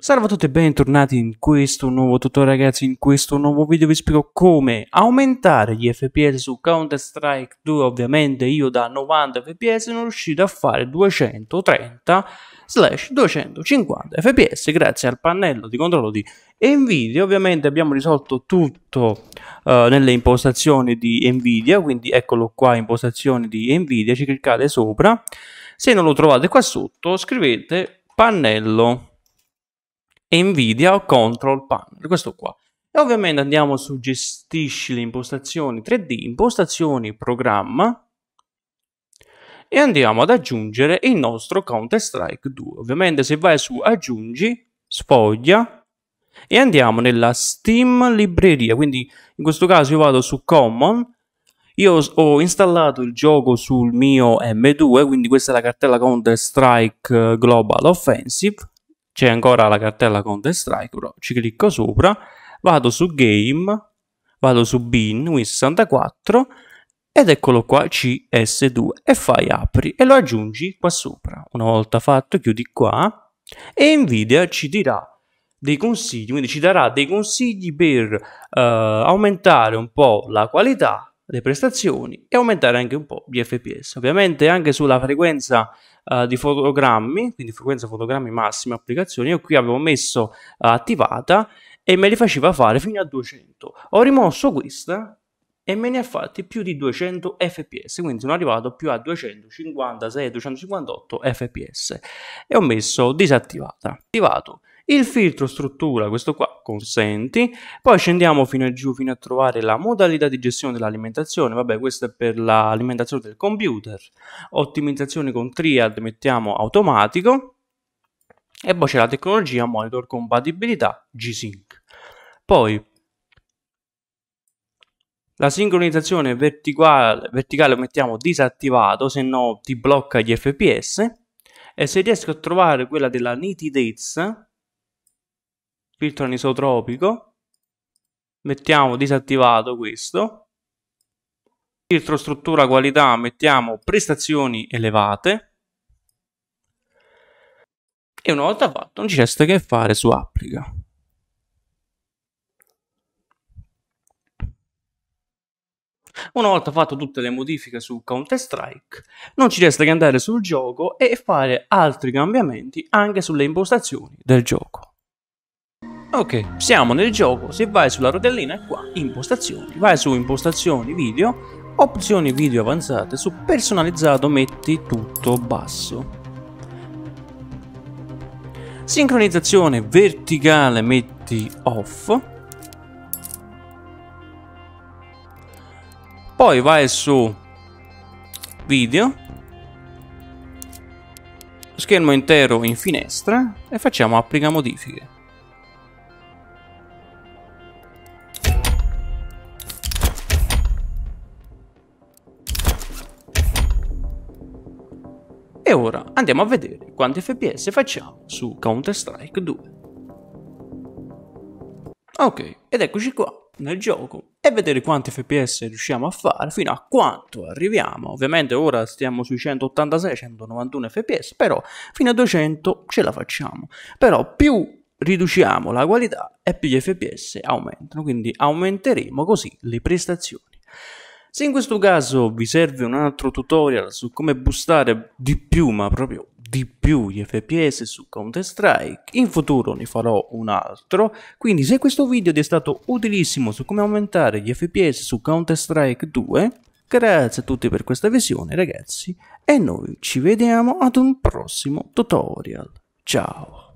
Salve a tutti e bentornati in questo nuovo tutorial ragazzi, in questo nuovo video vi spiego come aumentare gli FPS su Counter Strike 2, ovviamente io da 90 FPS sono riuscito a fare 230 250 fps grazie al pannello di controllo di Nvidia ovviamente abbiamo risolto tutto uh, nelle impostazioni di Nvidia quindi eccolo qua impostazioni di Nvidia ci cliccate sopra se non lo trovate qua sotto scrivete pannello NVIDIA Control Panel, questo qua. E ovviamente andiamo su gestisci le impostazioni 3D, impostazioni programma e andiamo ad aggiungere il nostro Counter Strike 2. Ovviamente se vai su aggiungi, sfoglia e andiamo nella Steam libreria, quindi in questo caso io vado su Common io ho installato il gioco sul mio M2, quindi questa è la cartella Counter Strike eh, Global Offensive c'è ancora la cartella Counter Strike Pro, ci clicco sopra, vado su Game, vado su Bin Win64 ed eccolo qua CS2 e fai apri e lo aggiungi qua sopra. Una volta fatto chiudi qua e Nvidia ci dirà dei consigli, quindi ci darà dei consigli per eh, aumentare un po' la qualità le prestazioni e aumentare anche un po' gli fps ovviamente anche sulla frequenza uh, di fotogrammi quindi frequenza fotogrammi massima applicazione io qui avevo messo uh, attivata e me li faceva fare fino a 200 ho rimosso questa e me ne ha fatti più di 200 fps quindi sono arrivato più a 256 258 fps e ho messo disattivata attivato il filtro struttura, questo qua, consenti, poi scendiamo fino a giù fino a trovare la modalità di gestione dell'alimentazione, vabbè questo è per l'alimentazione del computer, ottimizzazione con triad mettiamo automatico e poi c'è la tecnologia monitor compatibilità G-Sync. Poi la sincronizzazione verticale, verticale mettiamo disattivato, se no ti blocca gli FPS. E se riesco a trovare quella della nitidezza, filtro anisotropico, mettiamo disattivato questo, filtro struttura qualità mettiamo prestazioni elevate e una volta fatto non ci resta che fare su applica. Una volta fatto tutte le modifiche su Counter Strike, non ci resta che andare sul gioco e fare altri cambiamenti anche sulle impostazioni del gioco. Ok, siamo nel gioco, se vai sulla rotellina è qua, impostazioni, vai su impostazioni video, opzioni video avanzate, su personalizzato metti tutto basso. Sincronizzazione verticale metti off. Poi vai su video, schermo intero in finestra e facciamo applica modifiche. E ora andiamo a vedere quanti fps facciamo su Counter Strike 2. Ok, ed eccoci qua nel gioco e vedere quanti fps riusciamo a fare fino a quanto arriviamo ovviamente ora stiamo sui 186 191 fps però fino a 200 ce la facciamo però più riduciamo la qualità e più gli fps aumentano quindi aumenteremo così le prestazioni se in questo caso vi serve un altro tutorial su come boostare di più, ma proprio di più gli FPS su Counter Strike, in futuro ne farò un altro, quindi se questo video ti è stato utilissimo su come aumentare gli FPS su Counter Strike 2, grazie a tutti per questa visione ragazzi e noi ci vediamo ad un prossimo tutorial, ciao!